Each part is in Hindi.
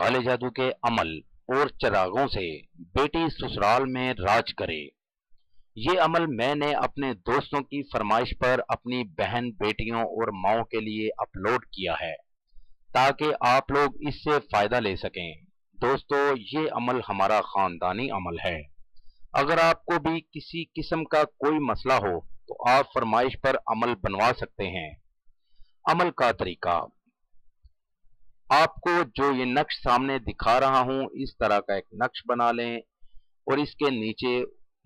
काले जादू के अमल और चरागों से बेटी ससुराल में राज करे ये अमल मैंने अपने दोस्तों की फरमाइश पर अपनी बहन बेटियों और माओ के लिए अपलोड किया है ताकि आप लोग इससे फ़ायदा ले सकें दोस्तों ये अमल हमारा ख़ानदानी अमल है अगर आपको भी किसी किस्म का कोई मसला हो तो आप फरमाइश पर अमल बनवा सकते हैं अमल का तरीका आपको जो ये नक्श सामने दिखा रहा हूं इस तरह का एक नक्श बना लें और इसके नीचे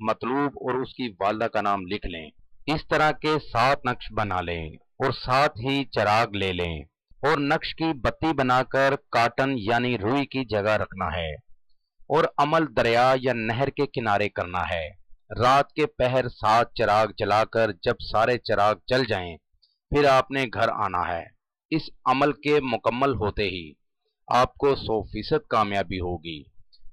मतलूब और उसकी वालदा का नाम लिख लें इस तरह के सात नक्श बना लें और साथ ही चराग ले लें और नक्श की बत्ती बनाकर काटन यानी रुई की जगह रखना है और अमल दरिया या नहर के किनारे करना है रात के पहर सात चराग जलाकर जब सारे चराग जल जाएं फिर आपने घर आना है इस अमल के मुकम्मल होते ही आपको सौ फीसद कामयाबी होगी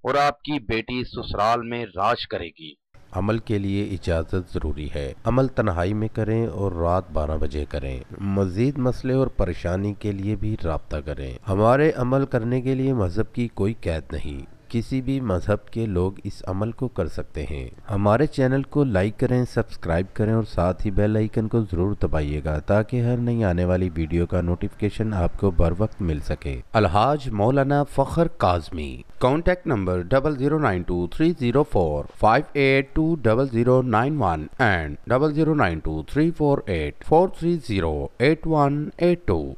और आपकी बेटी ससुराल में राज करेगी अमल के लिए इजाज़त ज़रूरी है अमल तन्हाई में करें और रात 12 बजे करें मज़ीद मसले और परेशानी के लिए भी रबता करें हमारे अमल करने के लिए मज़हब की कोई कैद नहीं किसी भी मज़हब के लोग इस अमल को कर सकते हैं हमारे चैनल को लाइक करें सब्सक्राइब करें और साथ ही बेल आइकन को ज़रूर दबाइएगा ताकि हर नई आने वाली वीडियो का नोटिफिकेशन आपको बर वक्त मिल सके अलहाज मौलाना Fakhar Kazmi contact number double zero nine two three zero four five eight two double zero nine one and double zero nine two three four eight four three zero eight one eight to